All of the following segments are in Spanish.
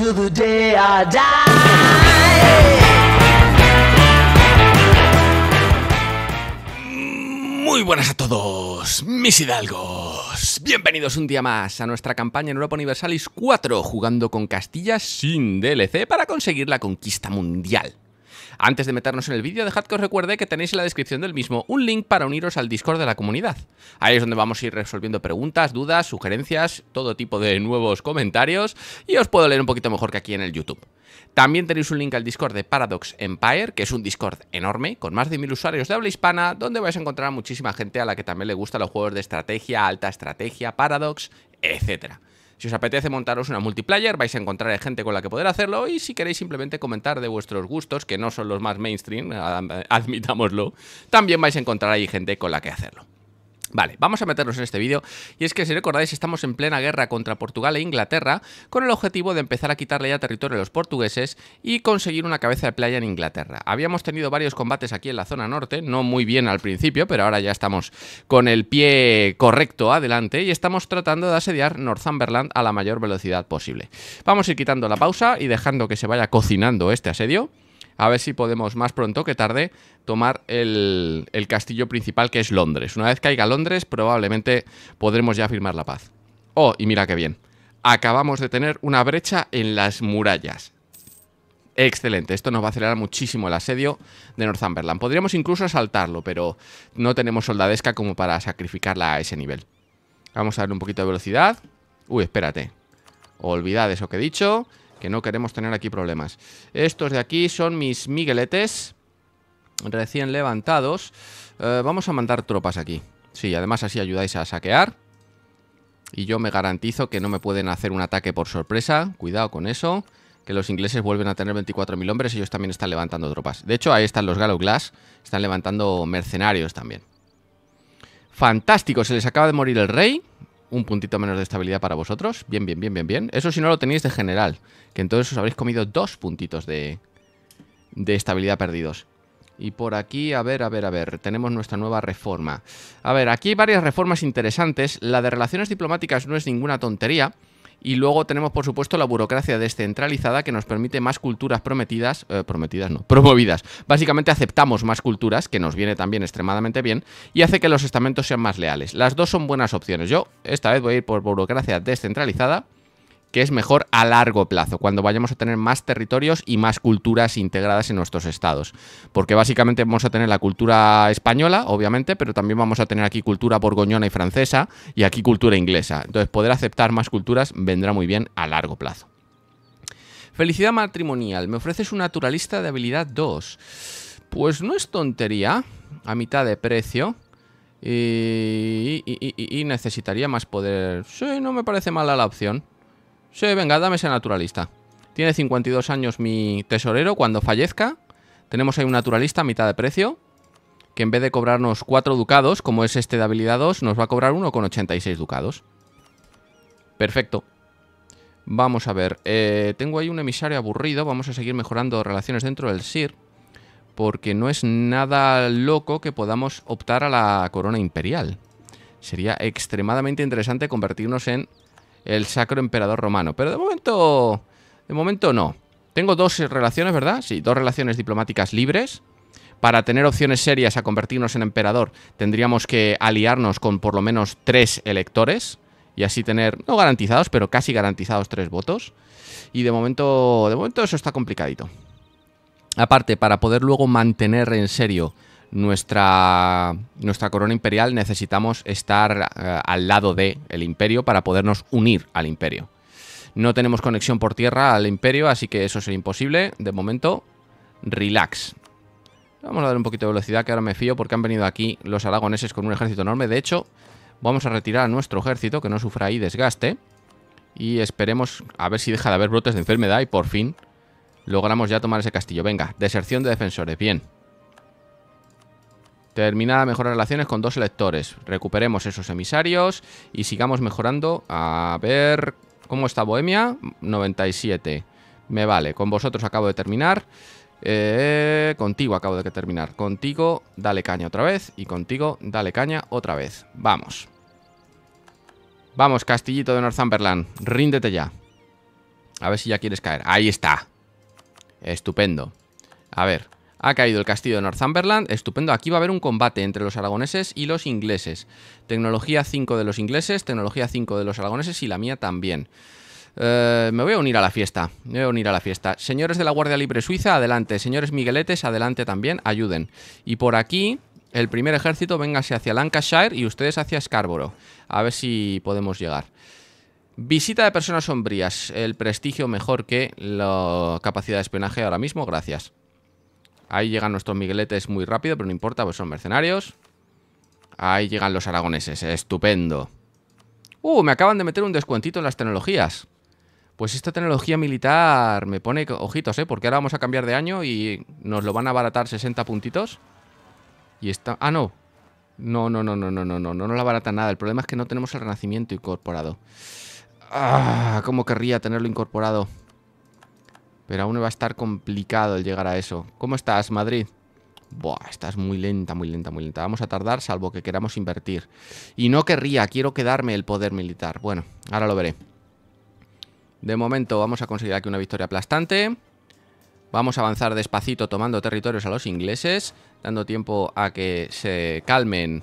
Muy buenas a todos, mis hidalgos. Bienvenidos un día más a nuestra campaña en Europa Universalis 4, jugando con Castilla sin DLC para conseguir la conquista mundial. Antes de meternos en el vídeo, dejad que os recuerde que tenéis en la descripción del mismo un link para uniros al Discord de la comunidad. Ahí es donde vamos a ir resolviendo preguntas, dudas, sugerencias, todo tipo de nuevos comentarios y os puedo leer un poquito mejor que aquí en el YouTube. También tenéis un link al Discord de Paradox Empire, que es un Discord enorme, con más de mil usuarios de habla hispana, donde vais a encontrar a muchísima gente a la que también le gustan los juegos de estrategia, alta estrategia, Paradox, etcétera. Si os apetece montaros una multiplayer, vais a encontrar gente con la que poder hacerlo y si queréis simplemente comentar de vuestros gustos, que no son los más mainstream, admitámoslo, también vais a encontrar ahí gente con la que hacerlo. Vale, vamos a meternos en este vídeo y es que si recordáis estamos en plena guerra contra Portugal e Inglaterra con el objetivo de empezar a quitarle ya territorio a los portugueses y conseguir una cabeza de playa en Inglaterra. Habíamos tenido varios combates aquí en la zona norte, no muy bien al principio, pero ahora ya estamos con el pie correcto adelante y estamos tratando de asediar Northumberland a la mayor velocidad posible. Vamos a ir quitando la pausa y dejando que se vaya cocinando este asedio a ver si podemos más pronto que tarde tomar el, castillo principal que es Londres. Una vez caiga Londres probablemente podremos ya firmar la paz. Oh, y mira qué bien. Acabamos de tener una brecha en las murallas. Excelente, esto nos va a acelerar muchísimo el asedio de Northumberland. Podríamos incluso asaltarlo, pero no tenemos soldadesca como para sacrificarla a ese nivel. Vamos a darle un poquito de velocidad. Uy, espérate. Olvidad eso que he dicho que no queremos tener aquí problemas. Estos de aquí son mis migueletes recién levantados. Eh, vamos a mandar tropas aquí. Sí, además así ayudáis a saquear. Y yo me garantizo que no me pueden hacer un ataque por sorpresa. Cuidado con eso. Que los ingleses vuelven a tener 24.000 hombres. Ellos también están levantando tropas. De hecho, ahí están los Galoglass Glass. Están levantando mercenarios también. Fantástico. Se les acaba de morir el rey un puntito menos de estabilidad para vosotros. Bien, bien, bien, bien, bien. Eso si no lo tenéis de general, que entonces os habréis comido dos puntitos de, de estabilidad perdidos. Y por aquí, a ver, a ver, a ver, tenemos nuestra nueva reforma. A ver, aquí hay varias reformas interesantes. La de relaciones diplomáticas no es ninguna tontería. Y luego tenemos, por supuesto, la burocracia descentralizada que nos permite más culturas prometidas, eh, prometidas no, promovidas. Básicamente aceptamos más culturas, que nos viene también extremadamente bien, y hace que los estamentos sean más leales. Las dos son buenas opciones. Yo esta vez voy a ir por burocracia descentralizada que es mejor a largo plazo, cuando vayamos a tener más territorios y más culturas integradas en nuestros estados. Porque básicamente vamos a tener la cultura española, obviamente, pero también vamos a tener aquí cultura borgoñona y francesa y aquí cultura inglesa. Entonces poder aceptar más culturas vendrá muy bien a largo plazo. Felicidad matrimonial. Me ofreces un naturalista de habilidad 2. Pues no es tontería, a mitad de precio. Y, necesitaría más poder. Sí, no me parece mala la opción. Sí, venga, dame ese naturalista. Tiene 52 años mi tesorero. Cuando fallezca, tenemos ahí un naturalista a mitad de precio. Que en vez de cobrarnos 4 ducados, como es este de habilidad 2, nos va a cobrar uno con 1,86 ducados. Perfecto. Vamos a ver. Eh, tengo ahí un emisario aburrido. Vamos a seguir mejorando relaciones dentro del SIR. Porque no es nada loco que podamos optar a la corona imperial. Sería extremadamente interesante convertirnos en el sacro emperador romano. Pero de momento, de momento no. Tengo dos relaciones, ¿verdad? Sí, dos relaciones diplomáticas libres. Para tener opciones serias a convertirnos en emperador, tendríamos que aliarnos con por lo menos tres electores y así tener, no garantizados, pero casi garantizados tres votos. Y de momento, de momento eso está complicadito. Aparte, para poder luego mantener en serio nuestra, nuestra corona imperial necesitamos estar eh, al lado del el imperio para podernos unir al imperio. No tenemos conexión por tierra al imperio, así que eso será imposible. De momento, relax. Vamos a dar un poquito de velocidad, que ahora me fío, porque han venido aquí los aragoneses con un ejército enorme. De hecho, vamos a retirar a nuestro ejército, que no sufra ahí desgaste. Y esperemos a ver si deja de haber brotes de enfermedad y por fin logramos ya tomar ese castillo. Venga, deserción de defensores, bien a mejorar relaciones con dos electores. Recuperemos esos emisarios y sigamos mejorando. A ver, ¿cómo está Bohemia? 97. Me vale, con vosotros acabo de terminar. Eh, contigo acabo de terminar. Contigo, dale caña otra vez. Y contigo, dale caña otra vez. Vamos. Vamos, castillito de Northumberland. Ríndete ya. A ver si ya quieres caer. Ahí está. Estupendo. A ver, ha caído el castillo de Northumberland, estupendo. Aquí va a haber un combate entre los aragoneses y los ingleses. Tecnología 5 de los ingleses, tecnología 5 de los aragoneses y la mía también. Eh, me voy a unir a la fiesta, me voy a unir a la fiesta. Señores de la Guardia Libre Suiza, adelante. Señores migueletes, adelante también, ayuden. Y por aquí, el primer ejército, véngase hacia Lancashire y ustedes hacia Scarborough. A ver si podemos llegar. Visita de personas sombrías, el prestigio mejor que la capacidad de espionaje ahora mismo, gracias. Ahí llegan nuestros migueletes muy rápido, pero no importa, pues son mercenarios. Ahí llegan los aragoneses, estupendo. Uh, me acaban de meter un descuentito en las tecnologías. Pues esta tecnología militar me pone ojitos, ¿eh? Porque ahora vamos a cambiar de año y nos lo van a abaratar 60 puntitos. Y está... Ah, no. No, no, no, no, no, no, no, no nos la abarata nada. El problema es que no tenemos el renacimiento incorporado. Ah, cómo querría tenerlo incorporado. Pero aún va a estar complicado el llegar a eso. ¿Cómo estás, Madrid? Buah, estás muy lenta, muy lenta, muy lenta. Vamos a tardar, salvo que queramos invertir. Y no querría, quiero quedarme el poder militar. Bueno, ahora lo veré. De momento vamos a conseguir aquí una victoria aplastante. Vamos a avanzar despacito tomando territorios a los ingleses, dando tiempo a que se calmen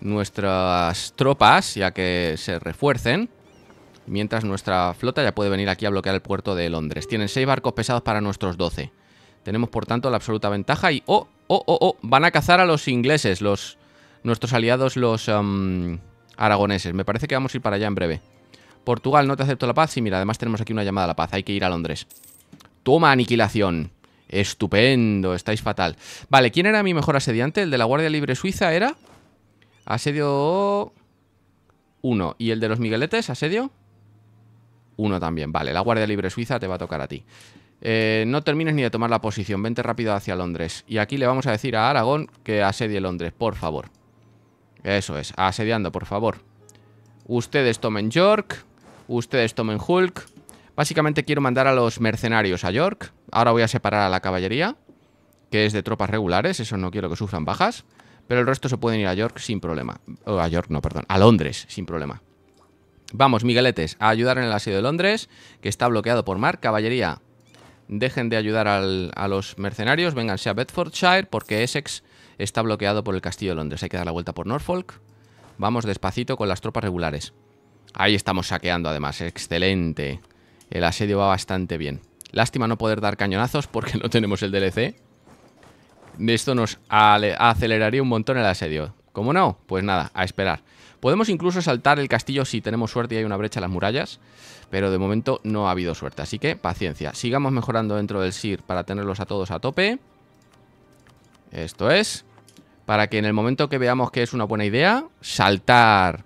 nuestras tropas y a que se refuercen mientras nuestra flota ya puede venir aquí a bloquear el puerto de Londres. Tienen seis barcos pesados para nuestros 12. Tenemos, por tanto, la absoluta ventaja y... ¡Oh! ¡Oh, oh, oh! Van a cazar a los ingleses, los... Nuestros aliados, los... Um, aragoneses. Me parece que vamos a ir para allá en breve. Portugal, no te acepto la paz. y mira, además tenemos aquí una llamada a la paz. Hay que ir a Londres. Toma, aniquilación. Estupendo, estáis fatal. Vale, ¿quién era mi mejor asediante? El de la Guardia Libre Suiza era... Asedio... Uno ¿Y el de los Migueletes? ¿Asedio? Uno también. Vale, la Guardia Libre Suiza te va a tocar a ti. Eh, no termines ni de tomar la posición, vente rápido hacia Londres. Y aquí le vamos a decir a Aragón que asedie Londres, por favor. Eso es, asediando, por favor. Ustedes tomen York, ustedes tomen Hulk. Básicamente quiero mandar a los mercenarios a York. Ahora voy a separar a la caballería, que es de tropas regulares, eso no quiero que sufran bajas. Pero el resto se pueden ir a York sin problema. O a York, no, perdón, a Londres sin problema. Vamos, Migueletes, a ayudar en el asedio de Londres, que está bloqueado por Mar. Caballería, dejen de ayudar a los mercenarios, vénganse a Bedfordshire, porque Essex está bloqueado por el castillo de Londres. Hay que dar la vuelta por Norfolk. Vamos despacito con las tropas regulares. Ahí estamos saqueando, además. Excelente. El asedio va bastante bien. Lástima no poder dar cañonazos porque no tenemos el DLC. Esto nos aceleraría un montón el asedio. ¿Cómo no? Pues nada, a esperar. Podemos incluso saltar el castillo si tenemos suerte y hay una brecha en las murallas, pero de momento no ha habido suerte, así que paciencia. Sigamos mejorando dentro del SIR para tenerlos a todos a tope. Esto es. Para que en el momento que veamos que es una buena idea, saltar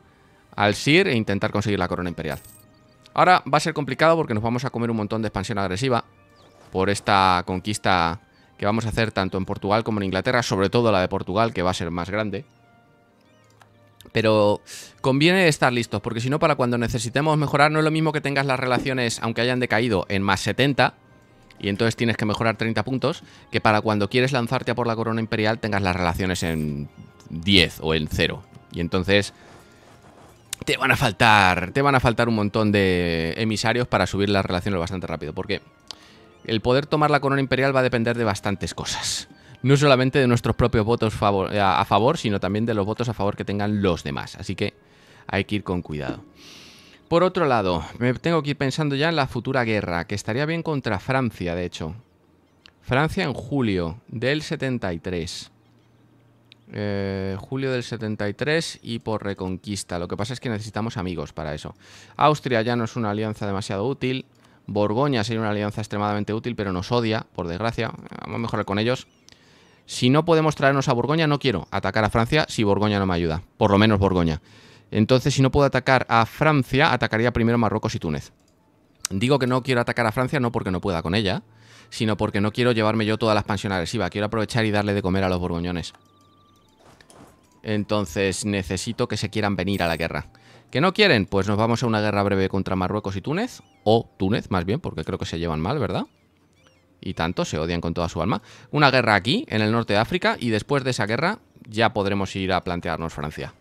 al SIR e intentar conseguir la corona imperial. Ahora va a ser complicado porque nos vamos a comer un montón de expansión agresiva por esta conquista que vamos a hacer tanto en Portugal como en Inglaterra, sobre todo la de Portugal, que va a ser más grande pero conviene estar listos, porque si no, para cuando necesitemos mejorar, no es lo mismo que tengas las relaciones, aunque hayan decaído, en más 70, y entonces tienes que mejorar 30 puntos, que para cuando quieres lanzarte a por la corona imperial tengas las relaciones en 10 o en 0. Y entonces te van a faltar, te van a faltar un montón de emisarios para subir las relaciones bastante rápido, porque el poder tomar la corona imperial va a depender de bastantes cosas no solamente de nuestros propios votos eh, a, favor, sino también de los votos a favor que tengan los demás. Así que hay que ir con cuidado. Por otro lado, me tengo que ir pensando ya en la futura guerra, que estaría bien contra Francia, de hecho. Francia en julio del 73. Eh, julio del 73 y por reconquista. Lo que pasa es que necesitamos amigos para eso. Austria ya no es una alianza demasiado útil. Borgoña sería una alianza extremadamente útil, pero nos odia, por desgracia. Vamos a mejorar con ellos. Si no podemos traernos a Borgoña, no quiero atacar a Francia si Borgoña no me ayuda. Por lo menos Borgoña. Entonces, si no puedo atacar a Francia, atacaría primero Marruecos y Túnez. Digo que no quiero atacar a Francia no porque no pueda con ella, sino porque no quiero llevarme yo toda la expansión agresiva. Quiero aprovechar y darle de comer a los borgoñones. Entonces necesito que se quieran venir a la guerra. ¿Que no quieren? Pues nos vamos a una guerra breve contra Marruecos y Túnez. O Túnez, más bien, porque creo que se llevan mal, ¿verdad? y tanto, se odian con toda su alma. Una guerra aquí, en el norte de África, y después de esa guerra ya podremos ir a plantearnos Francia.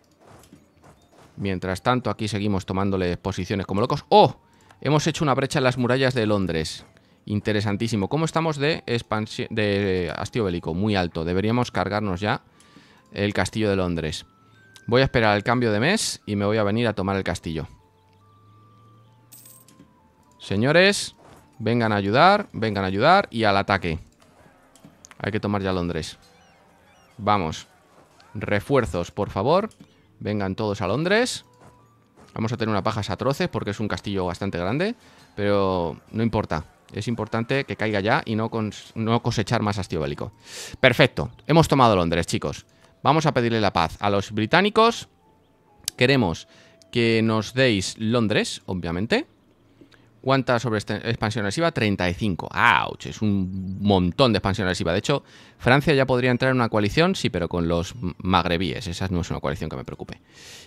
Mientras tanto, aquí seguimos tomándole posiciones como locos. ¡Oh! Hemos hecho una brecha en las murallas de Londres. Interesantísimo. ¿Cómo estamos de, de hastío bélico? Muy alto. Deberíamos cargarnos ya el castillo de Londres. Voy a esperar el cambio de mes y me voy a venir a tomar el castillo. Señores, Vengan a ayudar, vengan a ayudar y al ataque. Hay que tomar ya Londres. Vamos. Refuerzos, por favor. Vengan todos a Londres. Vamos a tener unas paja atroces porque es un castillo bastante grande. Pero no importa. Es importante que caiga ya y no, no cosechar más hastío bélico. Perfecto. Hemos tomado Londres, chicos. Vamos a pedirle la paz a los británicos. Queremos que nos deis Londres, obviamente. ¿Cuántas sobre expansiones IVA? 35. ¡Auch! Es un montón de expansión IVA. De hecho, Francia ya podría entrar en una coalición, sí, pero con los magrebíes. Esa no es una coalición que me preocupe.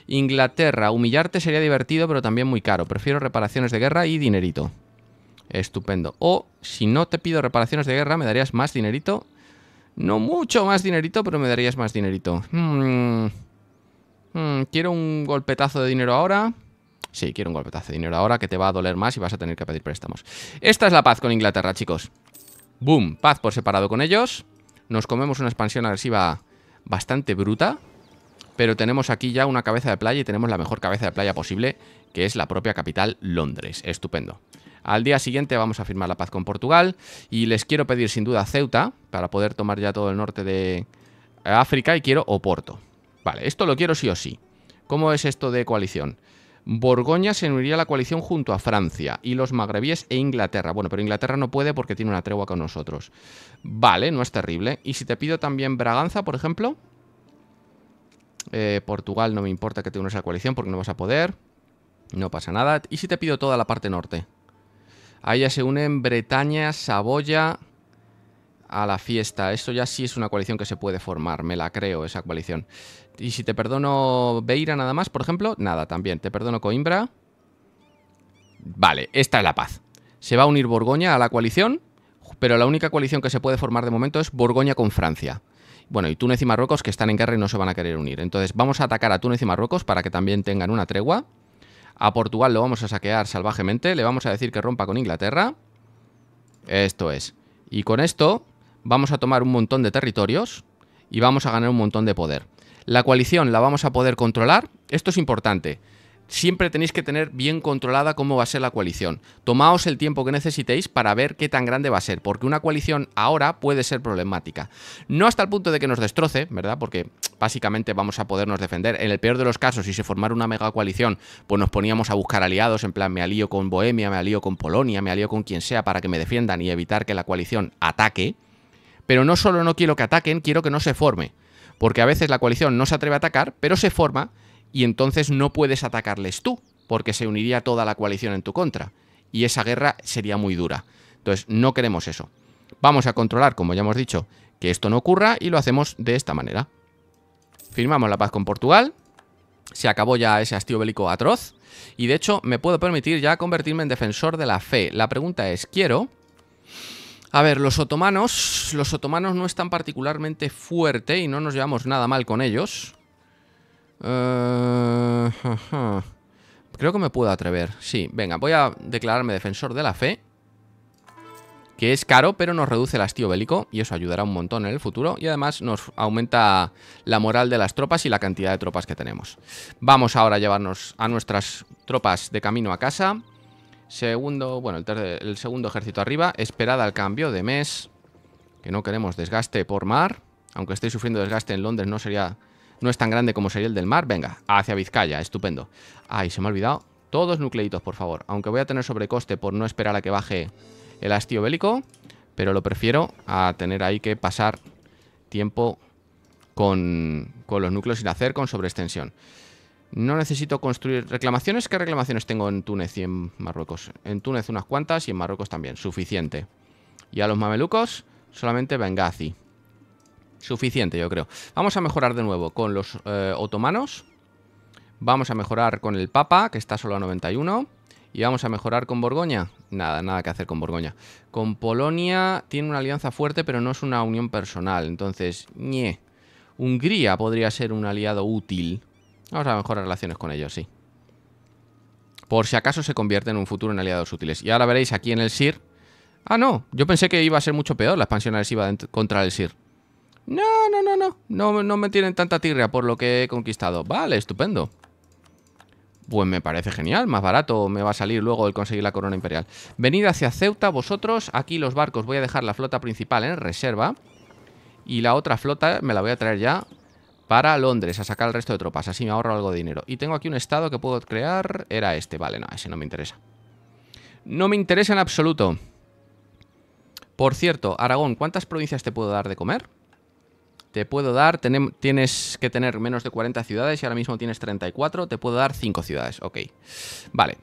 Inglaterra, humillarte sería divertido, pero también muy caro. Prefiero reparaciones de guerra y dinerito. Estupendo. O si no te pido reparaciones de guerra, me darías más dinerito. No mucho más dinerito, pero me darías más dinerito. Hmm. Hmm, quiero un golpetazo de dinero ahora. Sí, quiero un golpetazo de dinero ahora que te va a doler más y vas a tener que pedir préstamos. Esta es la paz con Inglaterra, chicos. Boom, paz por separado con ellos. Nos comemos una expansión agresiva bastante bruta. Pero tenemos aquí ya una cabeza de playa y tenemos la mejor cabeza de playa posible, que es la propia capital, Londres. Estupendo. Al día siguiente vamos a firmar la paz con Portugal y les quiero pedir sin duda Ceuta para poder tomar ya todo el norte de África y quiero Oporto. Vale, esto lo quiero sí o sí. ¿Cómo es esto de coalición? Borgoña se uniría a la coalición junto a Francia y los magrebíes e Inglaterra. Bueno, pero Inglaterra no puede porque tiene una tregua con nosotros. Vale, no es terrible. Y si te pido también Braganza, por ejemplo. Eh, Portugal no me importa que te unas a coalición porque no vas a poder. No pasa nada. ¿Y si te pido toda la parte norte? ...ahí ya se unen Bretaña, Saboya a la fiesta. Esto ya sí es una coalición que se puede formar, me la creo esa coalición. Y si te perdono Beira nada más, por ejemplo, nada, también. Te perdono Coimbra. Vale, esta es la paz. Se va a unir Borgoña a la coalición, pero la única coalición que se puede formar de momento es Borgoña con Francia. Bueno, y Túnez y Marruecos que están en guerra y no se van a querer unir. Entonces vamos a atacar a Túnez y Marruecos para que también tengan una tregua. A Portugal lo vamos a saquear salvajemente. Le vamos a decir que rompa con Inglaterra. Esto es. Y con esto vamos a tomar un montón de territorios y vamos a ganar un montón de poder. La coalición la vamos a poder controlar. Esto es importante. Siempre tenéis que tener bien controlada cómo va a ser la coalición. Tomaos el tiempo que necesitéis para ver qué tan grande va a ser, porque una coalición ahora puede ser problemática. No hasta el punto de que nos destroce, ¿verdad? Porque básicamente vamos a podernos defender. En el peor de los casos, si se formara una mega coalición, pues nos poníamos a buscar aliados, en plan me alío con Bohemia, me alío con Polonia, me alío con quien sea para que me defiendan y evitar que la coalición ataque. Pero no solo no quiero que ataquen, quiero que no se forme. Porque a veces la coalición no se atreve a atacar, pero se forma y entonces no puedes atacarles tú, porque se uniría toda la coalición en tu contra. Y esa guerra sería muy dura. Entonces, no queremos eso. Vamos a controlar, como ya hemos dicho, que esto no ocurra y lo hacemos de esta manera. Firmamos la paz con Portugal. Se acabó ya ese hastío bélico atroz. Y de hecho, me puedo permitir ya convertirme en defensor de la fe. La pregunta es, ¿quiero? A ver, los otomanos. Los otomanos no están particularmente fuerte y no nos llevamos nada mal con ellos. Eh, Creo que me puedo atrever. Sí, venga, voy a declararme defensor de la fe. Que es caro, pero nos reduce el hastío bélico. Y eso ayudará un montón en el futuro. Y además nos aumenta la moral de las tropas y la cantidad de tropas que tenemos. Vamos ahora a llevarnos a nuestras tropas de camino a casa. Segundo, bueno, el, segundo ejército arriba. esperada al cambio de mes. Que no queremos desgaste por mar. Aunque esté sufriendo desgaste en Londres, no sería. No es tan grande como sería el del mar. Venga, hacia Vizcaya, estupendo. Ay, se me ha olvidado. Todos nucleitos, por favor. Aunque voy a tener sobrecoste por no esperar a que baje el hastío bélico. Pero lo prefiero a tener ahí que pasar tiempo con, con los núcleos sin hacer con sobreextensión. No necesito construir reclamaciones. ¿Qué reclamaciones tengo en Túnez y en Marruecos? En Túnez unas cuantas y en Marruecos también. Suficiente. Y a los mamelucos, solamente Benghazi. Suficiente, yo creo. Vamos a mejorar de nuevo con los eh, otomanos. Vamos a mejorar con el Papa, que está solo a 91. Y vamos a mejorar con Borgoña. Nada, nada que hacer con Borgoña. Con Polonia tiene una alianza fuerte, pero no es una unión personal. Entonces, ñe. Hungría podría ser un aliado útil. Vamos a mejorar relaciones con ellos, sí. Por si acaso se convierten en un futuro en aliados útiles. Y ahora veréis aquí en el SIR. Ah, no. Yo pensé que iba a ser mucho peor la expansión iba contra el SIR. No, no, no, no, no. No me tienen tanta tirria por lo que he conquistado. Vale, estupendo. Pues me parece genial, más barato me va a salir luego el conseguir la corona imperial. Venid hacia Ceuta, vosotros, aquí los barcos, voy a dejar la flota principal en reserva. Y la otra flota me la voy a traer ya para Londres a sacar el resto de tropas, así me ahorro algo de dinero. Y tengo aquí un estado que puedo crear, era este, vale, no, ese no me interesa. No me interesa en absoluto. Por cierto, Aragón, ¿cuántas provincias te puedo dar de comer? Te puedo dar, tienes que tener menos de 40 ciudades y ahora mismo tienes 34, te puedo dar 5 ciudades, ok. Vale.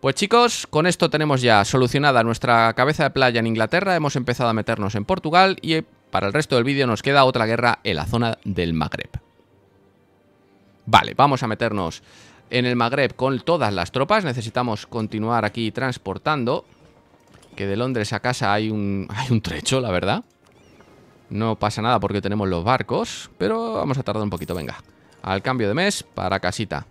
Pues chicos, con esto tenemos ya solucionada nuestra cabeza de playa en Inglaterra, hemos empezado a meternos en Portugal y para el resto del vídeo nos queda otra guerra en la zona del Magreb. Vale, vamos a meternos en el Magreb con todas las tropas. Necesitamos continuar aquí transportando. Que de Londres a casa hay un, trecho, la verdad. No pasa nada porque tenemos los barcos, pero vamos a tardar un poquito, venga. Al cambio de mes, para casita.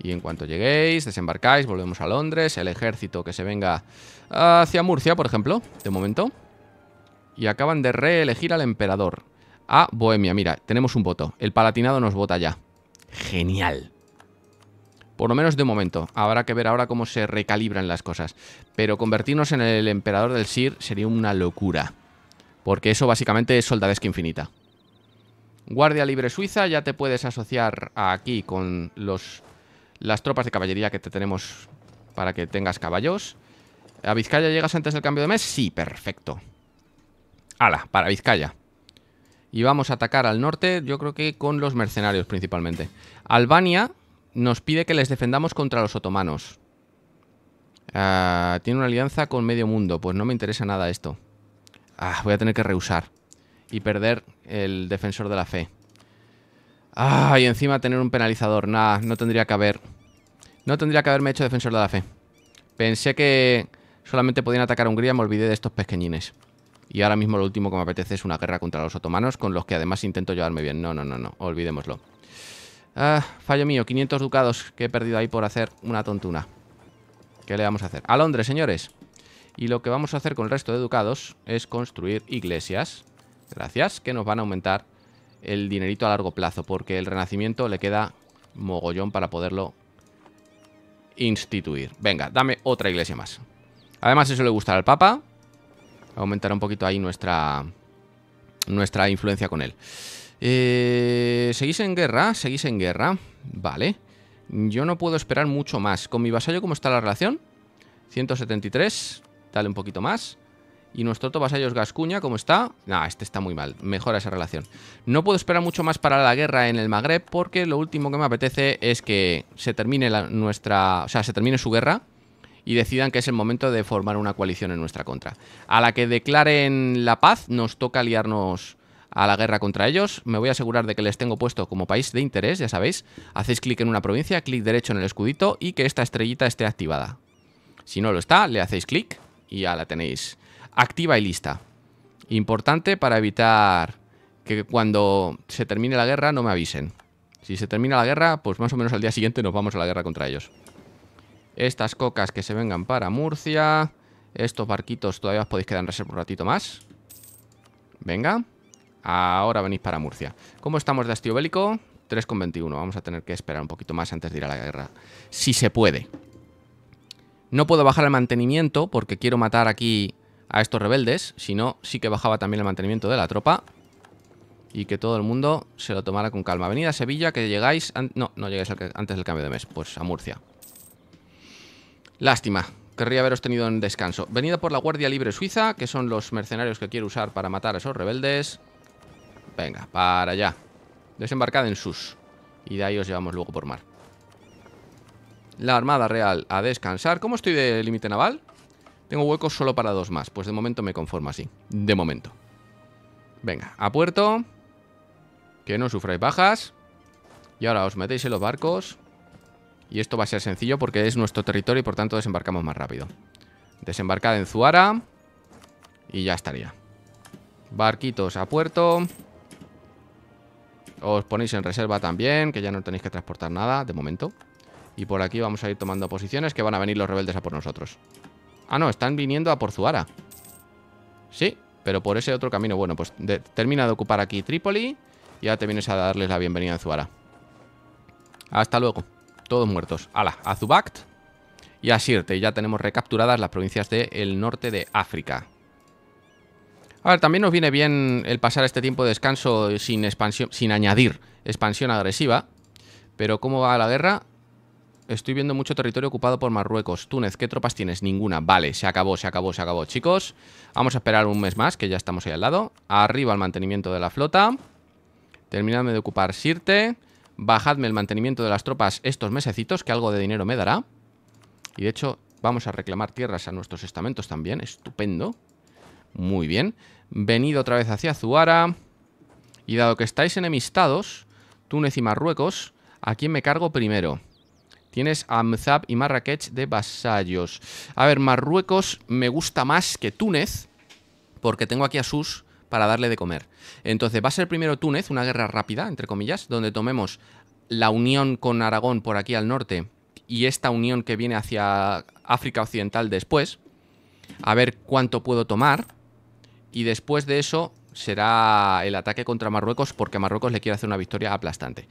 Y en cuanto lleguéis, desembarcáis, volvemos a Londres. El ejército que se venga hacia Murcia, por ejemplo, de momento. Y acaban de reelegir al emperador. A Bohemia, mira, tenemos un voto. El Palatinado nos vota ya. Genial. Por lo menos de momento. Habrá que ver ahora cómo se recalibran las cosas. Pero convertirnos en el emperador del Sir sería una locura. Porque eso básicamente es soldadesca infinita. Guardia Libre Suiza, ya te puedes asociar aquí con los, las tropas de caballería que te tenemos para que tengas caballos. ¿A Vizcaya llegas antes del cambio de mes? Sí, perfecto. Ala, para Vizcaya. Y vamos a atacar al norte, yo creo que con los mercenarios principalmente. Albania nos pide que les defendamos contra los otomanos. Ah, tiene una alianza con medio mundo, pues no me interesa nada esto. Ah, voy a tener que rehusar. Y perder el defensor de la fe. y encima tener un penalizador. Nah, no tendría que haber... No tendría que haberme hecho defensor de la fe. Pensé que solamente podían atacar a Hungría, me olvidé de estos pequeñines. Y ahora mismo lo último que me apetece es una guerra contra los otomanos, con los que además intento llevarme bien. No, no, no, no, olvidémoslo. Ah, fallo mío, 500 ducados que he perdido ahí por hacer una tontuna. ¿Qué le vamos a hacer? A Londres, señores. Y lo que vamos a hacer con el resto de ducados es construir iglesias. Gracias, que nos van a aumentar el dinerito a largo plazo, porque el renacimiento le queda mogollón para poderlo instituir. Venga, dame otra iglesia más. Además, eso le gustará al Papa aumentará un poquito ahí nuestra, nuestra influencia con él. Eh, ¿Seguís en guerra? ¿Seguís en guerra? Vale. Yo no puedo esperar mucho más. ¿Con mi vasallo cómo está la relación? 173. Dale un poquito más. Y nuestro otro vasallo es Gascuña, ¿cómo está? Nah, este está muy mal. Mejora esa relación. No puedo esperar mucho más para la guerra en el Magreb porque lo último que me apetece es que se termine la, nuestra... O sea, se termine su guerra y decidan que es el momento de formar una coalición en nuestra contra. A la que declaren la paz, nos toca aliarnos a la guerra contra ellos. Me voy a asegurar de que les tengo puesto como país de interés, ya sabéis. Hacéis clic en una provincia, clic derecho en el escudito y que esta estrellita esté activada. Si no lo está, le hacéis clic y ya la tenéis activa y lista. Importante para evitar que cuando se termine la guerra no me avisen. Si se termina la guerra, pues más o menos al día siguiente nos vamos a la guerra contra ellos. Estas cocas que se vengan para Murcia. Estos barquitos todavía os podéis quedar en reserva un ratito más. Venga. Ahora venís para Murcia. ¿Cómo estamos de hastío bélico? 3,21. Vamos a tener que esperar un poquito más antes de ir a la guerra. Si se puede. No puedo bajar el mantenimiento porque quiero matar aquí a estos rebeldes. Si no, sí que bajaba también el mantenimiento de la tropa. Y que todo el mundo se lo tomara con calma. Venid a Sevilla, que llegáis... No, no llegáis antes del cambio de mes. Pues a Murcia. Lástima. Querría haberos tenido en descanso. Venida por la Guardia Libre Suiza, que son los mercenarios que quiero usar para matar a esos rebeldes. Venga, para allá. Desembarcad en Sus. Y de ahí os llevamos luego por mar. La Armada Real a descansar. ¿Cómo estoy de límite naval? Tengo huecos solo para dos más. Pues de momento me conformo así. De momento. Venga, a puerto. Que no sufráis bajas. Y ahora os metéis en los barcos. Y esto va a ser sencillo porque es nuestro territorio y por tanto desembarcamos más rápido. Desembarcada en Zuara. Y ya estaría. Barquitos a puerto. Os ponéis en reserva también, que ya no tenéis que transportar nada de momento. Y por aquí vamos a ir tomando posiciones que van a venir los rebeldes a por nosotros. Ah, no, están viniendo a por Zuara. Sí, pero por ese otro camino. Bueno, pues termina de ocupar aquí Trípoli y ya te vienes a darles la bienvenida en Zuara. Hasta luego todos muertos. Ala, a Zubact y a Sirte. ya tenemos recapturadas las provincias del norte de África. A ver, también nos viene bien el pasar este tiempo de descanso sin expansión, sin añadir expansión agresiva. Pero ¿cómo va la guerra? Estoy viendo mucho territorio ocupado por Marruecos. Túnez, ¿qué tropas tienes? Ninguna. Vale, se acabó, se acabó, se acabó, chicos. Vamos a esperar un mes más, que ya estamos ahí al lado. Arriba el mantenimiento de la flota. Terminadme de ocupar Sirte bajadme el mantenimiento de las tropas estos mesecitos, que algo de dinero me dará. Y de hecho, vamos a reclamar tierras a nuestros estamentos también, estupendo. Muy bien. Venid otra vez hacia Zuara. Y dado que estáis enemistados, Túnez y Marruecos, ¿a quién me cargo primero? Tienes a Amzab y Marrakech de vasallos. A ver, Marruecos me gusta más que Túnez, porque tengo aquí a sus para darle de comer. Entonces va a ser primero Túnez, una guerra rápida, entre comillas, donde tomemos la unión con Aragón por aquí al norte y esta unión que viene hacia África Occidental después, a ver cuánto puedo tomar y después de eso será el ataque contra Marruecos porque Marruecos le quiere hacer una victoria aplastante.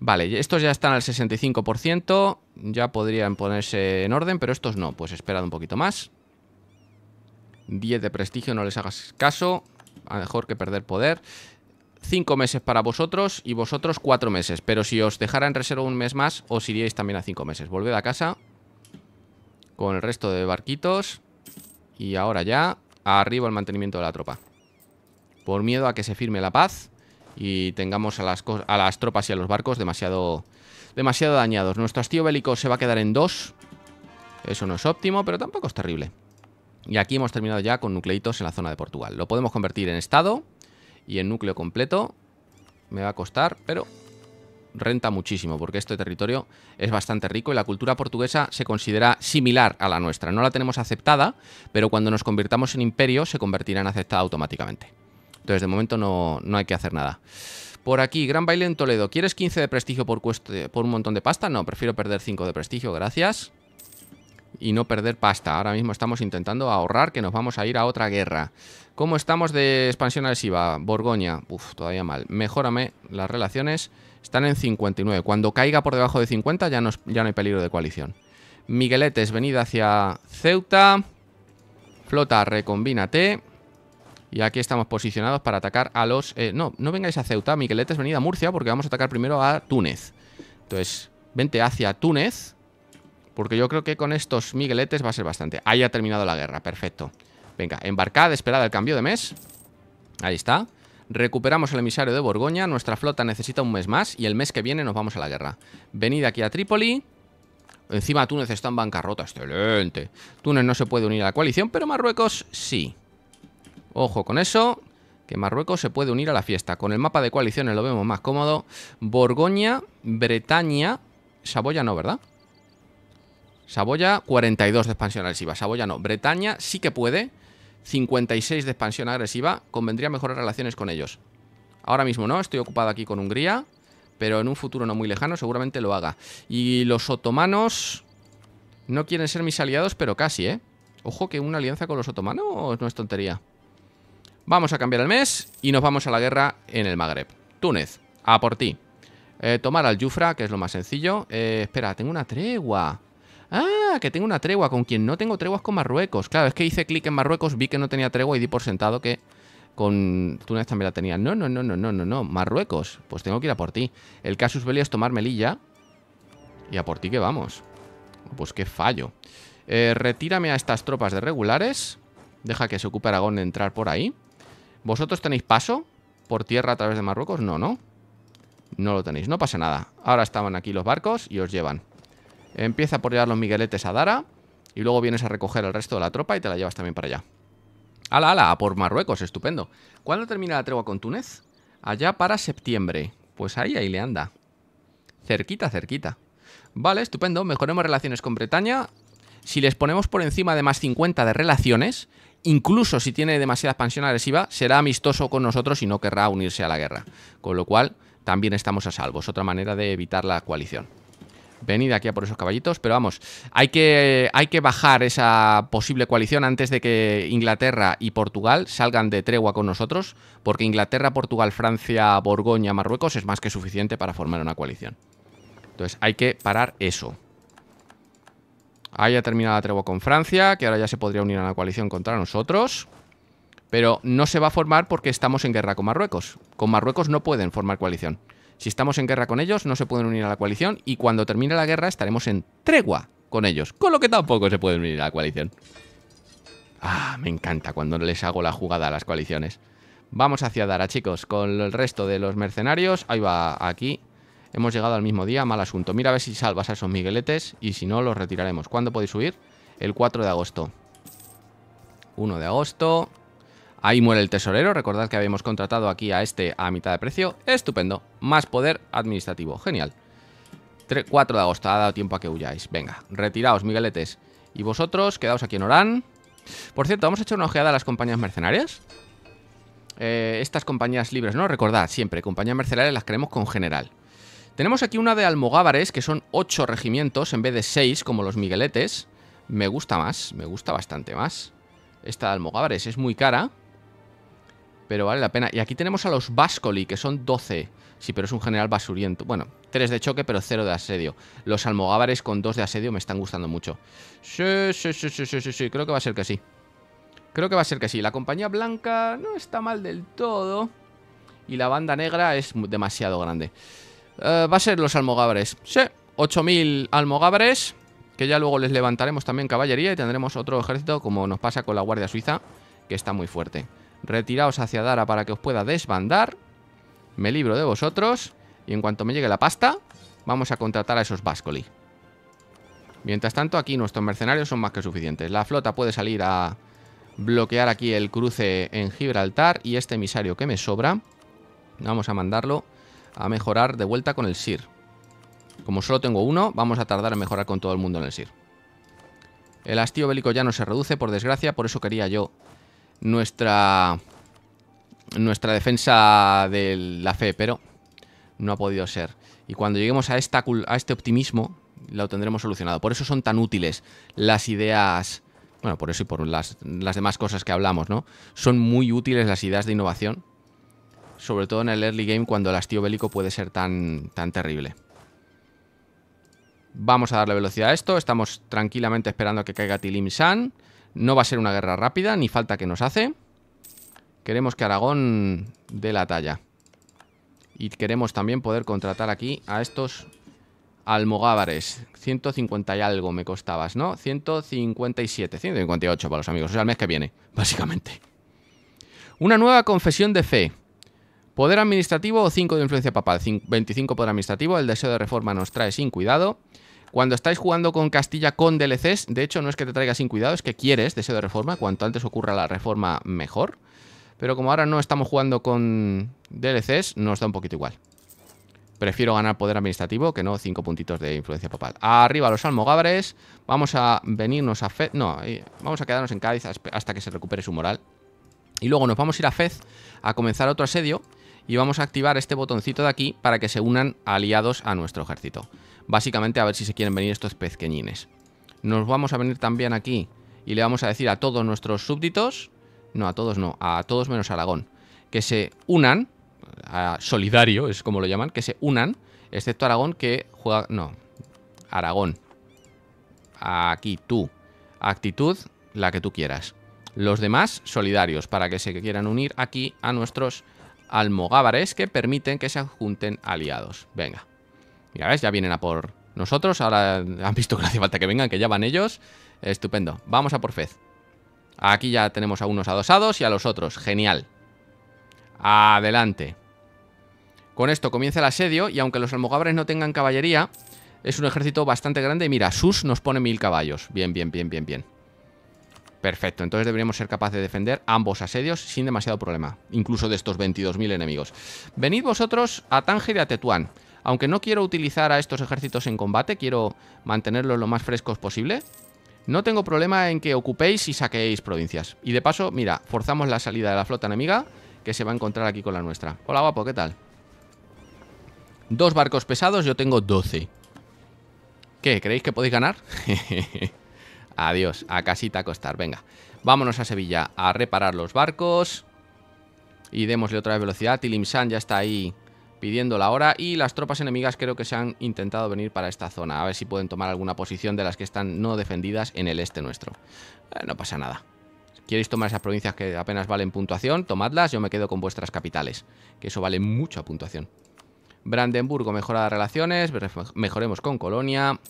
Vale, estos ya están al 65%, ya podrían ponerse en orden, pero estos no, pues esperad un poquito más. 10 de prestigio, no les hagas caso mejor que perder poder. Cinco meses para vosotros y vosotros cuatro meses. Pero si os dejara en reserva un mes más, os iríais también a cinco meses. Volved a casa con el resto de barquitos. Y ahora ya, arriba el mantenimiento de la tropa. Por miedo a que se firme la paz y tengamos a las, a las tropas y a los barcos demasiado, demasiado dañados. Nuestro hastío bélico se va a quedar en dos. Eso no es óptimo, pero tampoco es terrible. Y aquí hemos terminado ya con nucleitos en la zona de Portugal. Lo podemos convertir en estado y en núcleo completo. Me va a costar, pero renta muchísimo porque este territorio es bastante rico y la cultura portuguesa se considera similar a la nuestra. No la tenemos aceptada, pero cuando nos convirtamos en imperio se convertirá en aceptada automáticamente. Entonces, de momento no, hay que hacer nada. Por aquí, Gran Baile en Toledo. ¿Quieres 15 de prestigio por, por un montón de pasta? No, prefiero perder 5 de prestigio, gracias y no perder pasta. Ahora mismo estamos intentando ahorrar que nos vamos a ir a otra guerra. ¿Cómo estamos de expansión agresiva? Borgoña. Uf, todavía mal. Mejórame las relaciones. Están en 59. Cuando caiga por debajo de 50 ya no, ya hay peligro de coalición. Migueletes, venid hacia Ceuta. Flota, recombínate. Y aquí estamos posicionados para atacar a los... Eh, no, no vengáis a Ceuta, Migueletes, venid a Murcia porque vamos a atacar primero a Túnez. Entonces, vente hacia Túnez porque yo creo que con estos migueletes va a ser bastante. Ahí ha terminado la guerra, perfecto. Venga, embarcad, esperad el cambio de mes. Ahí está. Recuperamos el emisario de Borgoña. Nuestra flota necesita un mes más y el mes que viene nos vamos a la guerra. Venid aquí a Trípoli. Encima Túnez está en bancarrota. Excelente. Túnez no se puede unir a la coalición, pero Marruecos sí. Ojo con eso. Que Marruecos se puede unir a la fiesta. Con el mapa de coaliciones lo vemos más cómodo. Borgoña, Bretaña... Saboya no, ¿verdad? Saboya, 42 de expansión agresiva. Saboya no. Bretaña sí que puede. 56 de expansión agresiva. Convendría mejorar relaciones con ellos. Ahora mismo no, estoy ocupado aquí con Hungría. Pero en un futuro no muy lejano seguramente lo haga. Y los otomanos no quieren ser mis aliados, pero casi, ¿eh? Ojo que una alianza con los otomanos no es tontería. Vamos a cambiar el mes y nos vamos a la guerra en el Magreb. Túnez, a por ti. Eh, tomar al Yufra, que es lo más sencillo. Eh, espera, tengo una tregua. Ah, que tengo una tregua con quien no tengo treguas con Marruecos. Claro, es que hice clic en Marruecos, vi que no tenía tregua y di por sentado que con Túnez también la tenía. No, no, no, no, no, no, no. Marruecos, pues tengo que ir a por ti. El casus belli es tomar Melilla y a por ti que vamos. Pues qué fallo. Eh, retírame a estas tropas de regulares. Deja que se ocupe Aragón de entrar por ahí. ¿Vosotros tenéis paso por tierra a través de Marruecos? No, no. No lo tenéis, no pasa nada. Ahora estaban aquí los barcos y os llevan. Empieza por llevar los migueletes a Dara y luego vienes a recoger el resto de la tropa y te la llevas también para allá. ¡Hala, hala! Por Marruecos, estupendo. ¿Cuándo termina la tregua con Túnez? Allá para septiembre. Pues ahí, ahí le anda. Cerquita, cerquita. Vale, estupendo. Mejoremos relaciones con Bretaña. Si les ponemos por encima de más 50 de relaciones, incluso si tiene demasiada expansión agresiva, será amistoso con nosotros y no querrá unirse a la guerra. Con lo cual, también estamos a salvo. Es otra manera de evitar la coalición. Venid aquí a por esos caballitos, pero vamos, hay que, hay que bajar esa posible coalición antes de que Inglaterra y Portugal salgan de tregua con nosotros, porque Inglaterra, Portugal, Francia, Borgoña, Marruecos es más que suficiente para formar una coalición. Entonces hay que parar eso. Ahí ha terminado la tregua con Francia, que ahora ya se podría unir a la coalición contra nosotros. Pero no se va a formar porque estamos en guerra con Marruecos. Con Marruecos no pueden formar coalición. Si estamos en guerra con ellos, no se pueden unir a la coalición y cuando termine la guerra estaremos en tregua con ellos, con lo que tampoco se pueden unir a la coalición. Ah, me encanta cuando les hago la jugada a las coaliciones. Vamos hacia Dara, chicos, con el resto de los mercenarios. Ahí va, aquí. Hemos llegado al mismo día, mal asunto. Mira a ver si salvas a esos migueletes y si no, los retiraremos. ¿Cuándo podéis subir? El 4 de agosto. 1 de agosto. Ahí muere el tesorero, recordad que habíamos contratado aquí a este a mitad de precio. Estupendo, más poder administrativo, genial. 3, 4 de agosto, ha dado tiempo a que huyáis. Venga, retiraos, migueletes. Y vosotros, quedaos aquí en Orán. Por cierto, vamos a echar una ojeada a las compañías mercenarias. Eh, estas compañías libres, ¿no? Recordad, siempre, compañías mercenarias las queremos con general. Tenemos aquí una de almogávares, que son 8 regimientos en vez de 6, como los migueletes. Me gusta más, me gusta bastante más. Esta de almogávares es muy cara. Pero vale la pena. Y aquí tenemos a los Vascoli, que son 12. Sí, pero es un general basuriento. Bueno, 3 de choque, pero 0 de asedio. Los almogávares con 2 de asedio me están gustando mucho. Sí, sí, sí, sí, sí, sí, Creo que va a ser que sí. Creo que va a ser que sí. La compañía blanca no está mal del todo. Y la banda negra es demasiado grande. Eh, va a ser los almogávares. Sí, 8.000 almogávares. Que ya luego les levantaremos también caballería y tendremos otro ejército como nos pasa con la Guardia Suiza, que está muy fuerte. Retiraos hacia Dara para que os pueda desbandar. Me libro de vosotros. Y en cuanto me llegue la pasta, vamos a contratar a esos Bascoli. Mientras tanto, aquí nuestros mercenarios son más que suficientes. La flota puede salir a bloquear aquí el cruce en Gibraltar. Y este emisario que me sobra, vamos a mandarlo a mejorar de vuelta con el SIR. Como solo tengo uno, vamos a tardar en mejorar con todo el mundo en el SIR. El hastío bélico ya no se reduce, por desgracia, por eso quería yo nuestra, nuestra defensa de la fe, pero no ha podido ser. Y cuando lleguemos a, esta, a este optimismo, lo tendremos solucionado. Por eso son tan útiles las ideas, bueno, por eso y por las, demás cosas que hablamos, ¿no? Son muy útiles las ideas de innovación, sobre todo en el early game cuando el hastío bélico puede ser tan, tan terrible. Vamos a darle velocidad a esto, estamos tranquilamente esperando a que caiga Tilim San. No va a ser una guerra rápida, ni falta que nos hace. Queremos que Aragón dé la talla. Y queremos también poder contratar aquí a estos almogávares. 150 y algo me costabas, ¿no? 157, 158 para los amigos. O sea, el mes que viene, básicamente. Una nueva confesión de fe. Poder administrativo o 5 de influencia papal. 25 poder administrativo. El deseo de reforma nos trae sin cuidado. Cuando estáis jugando con Castilla con DLCs, de hecho no es que te traiga sin cuidado, es que quieres deseo de reforma, cuanto antes ocurra la reforma mejor. Pero como ahora no estamos jugando con DLCs, nos da un poquito igual. Prefiero ganar poder administrativo que no 5 puntitos de influencia papal. Arriba los almogabres. Vamos a venirnos a Fez. No, eh, vamos a quedarnos en Cádiz hasta que se recupere su moral. Y luego nos vamos a ir a Fez a comenzar otro asedio. Y vamos a activar este botoncito de aquí para que se unan aliados a nuestro ejército básicamente a ver si se quieren venir estos pezqueñines. Nos vamos a venir también aquí y le vamos a decir a todos nuestros súbditos, no a todos no, a todos menos Aragón, que se unan, a solidario es como lo llaman, que se unan, excepto Aragón que juega, no, Aragón, aquí tú, actitud, la que tú quieras. Los demás solidarios para que se quieran unir aquí a nuestros almogábares. que permiten que se junten aliados. Venga. Mira, Ya vienen a por nosotros. Ahora han visto que no hace falta que vengan, que ya van ellos. Estupendo. Vamos a por Fez. Aquí ya tenemos a unos adosados y a los otros. Genial. Adelante. Con esto comienza el asedio y aunque los almogabres no tengan caballería, es un ejército bastante grande. Mira, Sus nos pone mil caballos. Bien, bien, bien, bien, bien. Perfecto, entonces deberíamos ser capaces de defender ambos asedios sin demasiado problema, incluso de estos 22.000 enemigos. Venid vosotros a Tánger y a Tetuán. Aunque no quiero utilizar a estos ejércitos en combate, quiero mantenerlos lo más frescos posible. No tengo problema en que ocupéis y saquéis provincias. Y de paso, mira, forzamos la salida de la flota enemiga, que se va a encontrar aquí con la nuestra. Hola, guapo, ¿qué tal? Dos barcos pesados, yo tengo 12. ¿Qué? ¿Creéis que podéis ganar? Adiós, a casita a venga. Vámonos a Sevilla a reparar los barcos. Y démosle otra vez velocidad. San ya está ahí pidiendo la hora y las tropas enemigas creo que se han intentado venir para esta zona, a ver si pueden tomar alguna posición de las que están no defendidas en el este nuestro. Eh, no pasa nada. Si tomar esas provincias que apenas valen puntuación, tomadlas, yo me quedo con vuestras capitales, que eso vale mucha puntuación. Brandenburgo mejora de relaciones, mejoremos con Colonia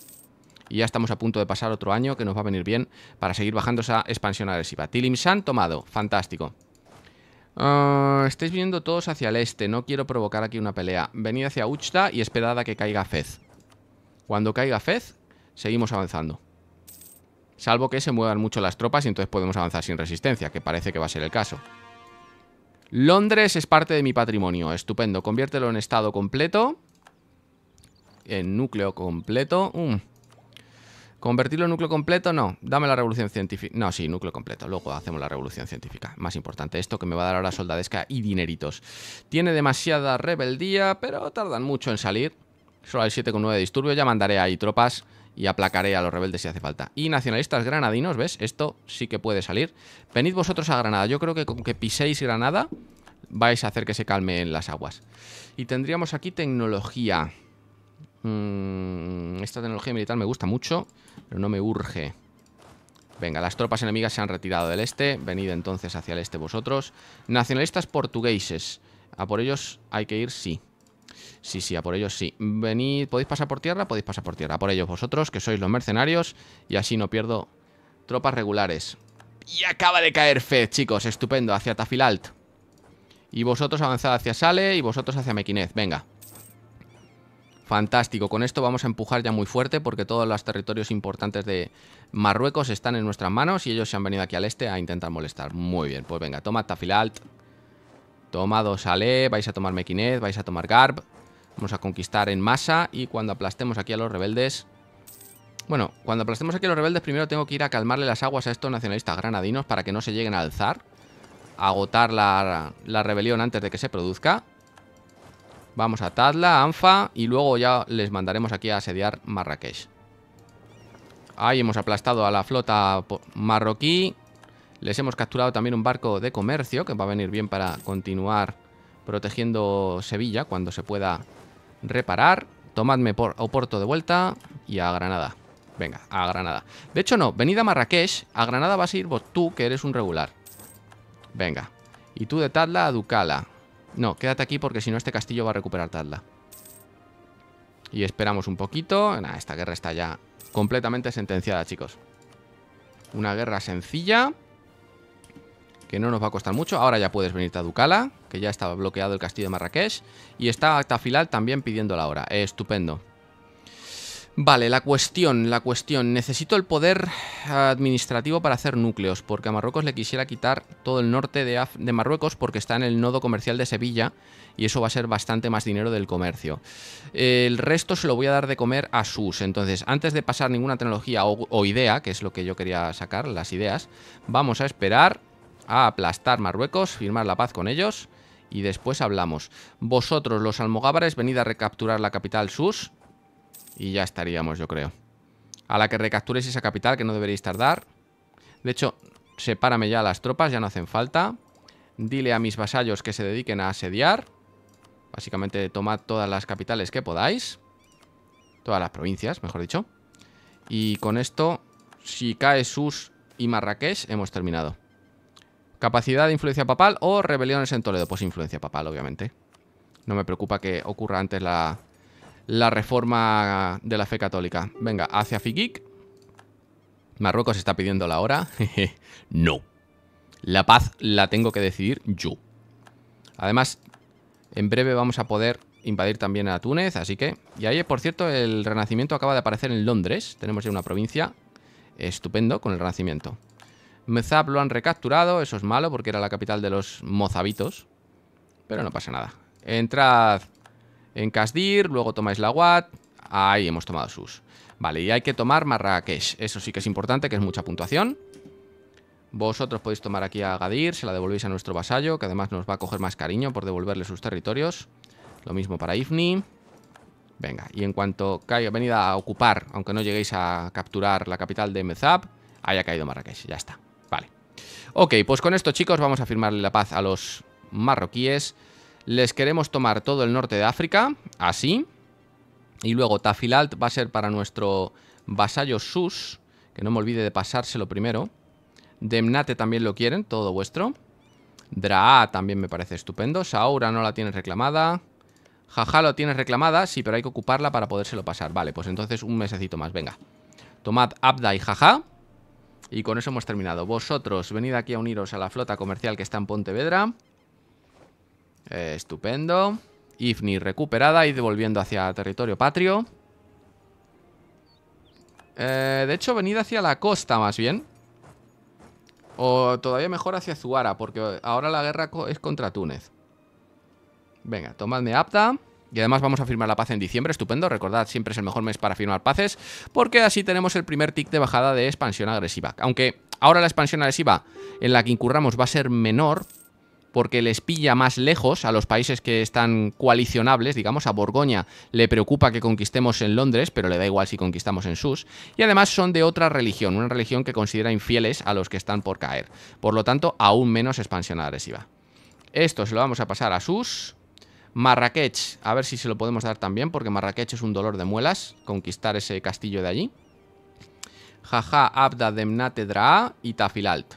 y ya estamos a punto de pasar otro año que nos va a venir bien para seguir bajando esa expansión agresiva. Tilimshan tomado, fantástico. Ah. estáis viniendo todos hacia el este. No quiero provocar aquí una pelea. Venid hacia Uchta y esperad a que caiga Fez. Cuando caiga Fez, seguimos avanzando. Salvo que se muevan mucho las tropas y entonces podemos avanzar sin resistencia, que parece que va a ser el caso. Londres es parte de mi patrimonio. Estupendo. Conviértelo en estado completo. En núcleo completo. Mm. ¿Convertirlo en núcleo completo? No. Dame la revolución científica. No, sí, núcleo completo. Luego hacemos la revolución científica. Más importante, esto que me va a dar ahora soldadesca y dineritos. Tiene demasiada rebeldía, pero tardan mucho en salir. Solo hay 7,9 de disturbio. Ya mandaré ahí tropas y aplacaré a los rebeldes si hace falta. Y nacionalistas granadinos, ¿ves? Esto sí que puede salir. Venid vosotros a Granada. Yo creo que con que piséis Granada vais a hacer que se calmen las aguas. Y tendríamos aquí tecnología. Mm, esta tecnología militar me gusta mucho, pero no me urge. Venga, las tropas enemigas se han retirado del este. Venid entonces hacia el este vosotros. Nacionalistas portugueses. A por ellos hay que ir sí. Sí, sí, a por ellos sí. Venid, podéis pasar por tierra, podéis pasar por tierra. A por ellos vosotros, que sois los mercenarios. Y así no pierdo tropas regulares. Y acaba de caer Fed, chicos. Estupendo, hacia Tafilalt. Y vosotros avanzad hacia Sale y vosotros hacia Mequinez. Venga. Fantástico, con esto vamos a empujar ya muy fuerte porque todos los territorios importantes de Marruecos están en nuestras manos y ellos se han venido aquí al este a intentar molestar. Muy bien, pues venga, toma Tafilalt, toma Dosale, vais a tomar Mequinez, vais a tomar Garb, vamos a conquistar en masa y cuando aplastemos aquí a los rebeldes... Bueno, cuando aplastemos aquí a los rebeldes primero tengo que ir a calmarle las aguas a estos nacionalistas granadinos para que no se lleguen a alzar, agotar la rebelión antes de que se produzca. Vamos a Tadla, Anfa y luego ya les mandaremos aquí a asediar Marrakech. Ahí hemos aplastado a la flota marroquí. Les hemos capturado también un barco de comercio que va a venir bien para continuar protegiendo Sevilla cuando se pueda reparar. Tomadme por Oporto de vuelta y a Granada. Venga, a Granada. De hecho, no, venid a Marrakech. A Granada vas a ir vos tú, que eres un regular. Venga. Y tú de Tadla a Ducala. No, quédate aquí porque si no este castillo va a recuperar Tadla. Y esperamos un poquito. Nada, esta guerra está ya completamente sentenciada, chicos. Una guerra sencilla. Que no nos va a costar mucho. Ahora ya puedes venirte a Ducala. Que ya estaba bloqueado el castillo de Marrakech. Y está Filal también pidiendo la hora. estupendo. Vale, la cuestión, la cuestión. Necesito el poder administrativo para hacer núcleos, porque a Marruecos le quisiera quitar todo el norte de, Marruecos porque está en el nodo comercial de Sevilla y eso va a ser bastante más dinero del comercio. El resto se lo voy a dar de comer a sus. Entonces, antes de pasar ninguna tecnología o, idea, que es lo que yo quería sacar, las ideas, vamos a esperar a aplastar Marruecos, firmar la paz con ellos y después hablamos. Vosotros, los almogábares, venid a recapturar la capital sus y ya estaríamos, yo creo. A la que recapturéis esa capital, que no deberéis tardar. De hecho, sepárame ya las tropas, ya no hacen falta. Dile a mis vasallos que se dediquen a asediar. Básicamente, tomad todas las capitales que podáis. Todas las provincias, mejor dicho. Y con esto, si cae Sus y Marrakech, hemos terminado. Capacidad de influencia papal o rebeliones en Toledo. Pues influencia papal, obviamente. No me preocupa que ocurra antes la, la reforma de la fe católica. Venga, hacia Fikik. Marruecos está pidiendo la hora. no. La paz la tengo que decidir yo. Además, en breve vamos a poder invadir también a Túnez, así que... Y ahí, por cierto, el Renacimiento acaba de aparecer en Londres. Tenemos ya una provincia estupendo con el Renacimiento. Mezab lo han recapturado, eso es malo porque era la capital de los mozabitos. Pero no pasa nada. Entrad en Casdir, luego tomáis la Wat. Ahí hemos tomado Sus. Vale, y hay que tomar Marrakech. Eso sí que es importante, que es mucha puntuación. Vosotros podéis tomar aquí a Gadir, se la devolvéis a nuestro vasallo, que además nos va a coger más cariño por devolverle sus territorios. Lo mismo para Ifni. Venga, y en cuanto caiga, venida a ocupar, aunque no lleguéis a capturar la capital de Mezab, haya caído Marrakech, ya está. Vale. Ok, pues con esto, chicos, vamos a firmarle la paz a los marroquíes. Les queremos tomar todo el norte de África, así. Y luego Tafilalt va a ser para nuestro vasallo Sus, que no me olvide de pasárselo primero. Demnate también lo quieren, todo vuestro. Draa también me parece estupendo. Saura no la tiene reclamada. Jaja lo tiene reclamada, sí, pero hay que ocuparla para podérselo pasar. Vale, pues entonces un mesecito más, venga. Tomad Abda y Jaja. Y con eso hemos terminado. Vosotros venid aquí a uniros a la flota comercial que está en Pontevedra. Eh, estupendo. Ifni recuperada y devolviendo hacia territorio patrio. Eh, de hecho, venid hacia la costa más bien. O todavía mejor hacia Zuara, porque ahora la guerra es contra Túnez. Venga, tomadme apta. Y además vamos a firmar la paz en diciembre, estupendo. Recordad, siempre es el mejor mes para firmar paces, porque así tenemos el primer tick de bajada de expansión agresiva. Aunque ahora la expansión agresiva en la que incurramos va a ser menor, porque les pilla más lejos a los países que están coalicionables, digamos, a Borgoña le preocupa que conquistemos en Londres, pero le da igual si conquistamos en Sus, y además son de otra religión, una religión que considera infieles a los que están por caer, por lo tanto, aún menos expansión agresiva. Esto se lo vamos a pasar a Sus. Marrakech, a ver si se lo podemos dar también, porque Marrakech es un dolor de muelas, conquistar ese castillo de allí. Jaja, Abda Demnate Draa y Tafilalt.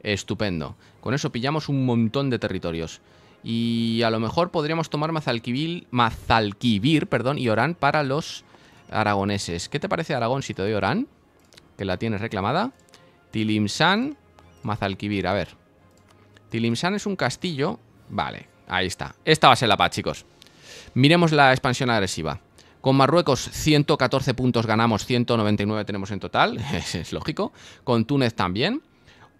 Estupendo. Con eso pillamos un montón de territorios. Y a lo mejor podríamos tomar Mazalquivir, perdón, y Orán para los aragoneses. ¿Qué te parece Aragón si te doy Orán? Que la tienes reclamada. Tilimsan, Mazalquivir, a ver. Tilimsan es un castillo. Vale, ahí está. Esta va a ser la paz, chicos. Miremos la expansión agresiva. Con Marruecos 114 puntos ganamos, 199 tenemos en total, es lógico. Con Túnez también.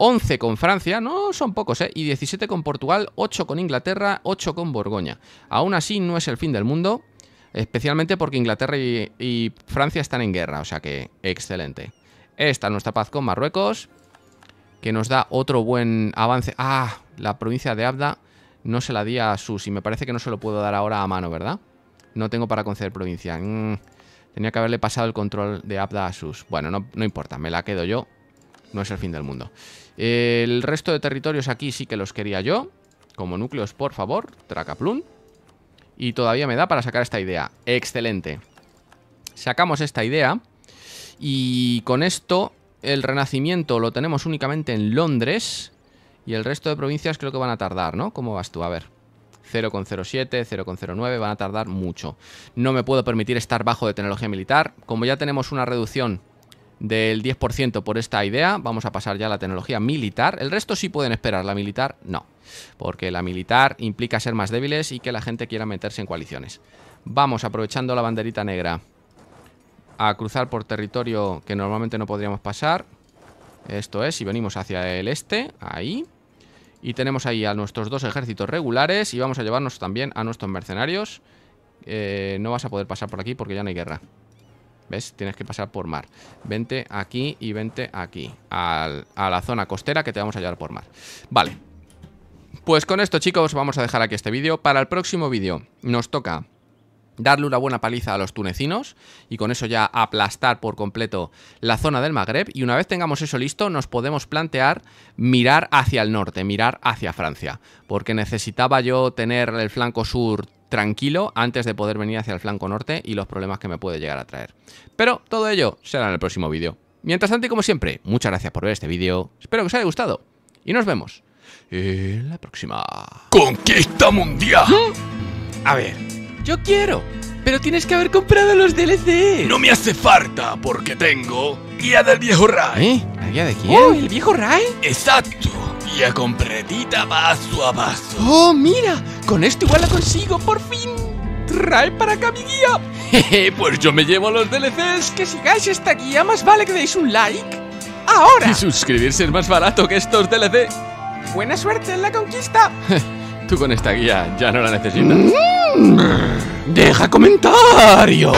11 con Francia, no son pocos, ¿eh? y 17 con Portugal, 8 con Inglaterra, 8 con Borgoña. Aún así no es el fin del mundo, especialmente porque Inglaterra y, Francia están en guerra, o sea que excelente. Esta es nuestra paz con Marruecos, que nos da otro buen avance. Ah, la provincia de Abda no se la di a Sus. Y me parece que no se lo puedo dar ahora a mano, ¿verdad? No tengo para conceder provincia. Mm, tenía que haberle pasado el control de Abda a Sus. Bueno, no importa, me la quedo yo no es el fin del mundo. El resto de territorios aquí sí que los quería yo. Como núcleos, por favor. Tracaplum. Y todavía me da para sacar esta idea. Excelente. Sacamos esta idea. Y con esto el renacimiento lo tenemos únicamente en Londres. Y el resto de provincias creo que van a tardar, ¿no? ¿Cómo vas tú? A ver. 0,07, 0,09, van a tardar mucho. No me puedo permitir estar bajo de tecnología militar. Como ya tenemos una reducción del 10% por esta idea. Vamos a pasar ya a la tecnología militar. El resto sí pueden esperar, la militar no. Porque la militar implica ser más débiles y que la gente quiera meterse en coaliciones. Vamos, aprovechando la banderita negra, a cruzar por territorio que normalmente no podríamos pasar. Esto es, si venimos hacia el este, ahí. Y tenemos ahí a nuestros dos ejércitos regulares y vamos a llevarnos también a nuestros mercenarios. Eh, no vas a poder pasar por aquí porque ya no hay guerra. ¿Ves? Tienes que pasar por mar. Vente aquí y vente aquí. a la zona costera que te vamos a llevar por mar. Vale. Pues con esto, chicos, vamos a dejar aquí este vídeo. Para el próximo vídeo nos toca darle una buena paliza a los tunecinos y con eso ya aplastar por completo la zona del Magreb y una vez tengamos eso listo nos podemos plantear mirar hacia el norte, mirar hacia Francia, porque necesitaba yo tener el flanco sur tranquilo antes de poder venir hacia el flanco norte y los problemas que me puede llegar a traer. Pero todo ello será en el próximo vídeo. Mientras tanto y como siempre, muchas gracias por ver este vídeo, espero que os haya gustado y nos vemos en la próxima. ¡Conquista mundial! A ver, yo quiero... Pero tienes que haber comprado los DLC. No me hace falta porque tengo guía del viejo Rai. ¿Eh? guía de quién? Oh, ¿el viejo Rai? Exacto. Guía completita paso a paso. Oh, mira. Con esto igual la consigo, por fin. Trae para acá mi guía. Jeje, pues yo me llevo los DLCs. Que sigáis esta guía, más vale que deis un like. Ahora. Y suscribirse es más barato que estos DLC. Buena suerte en la conquista. Tú con esta guía ya no la necesitas. Mm. deja comentario.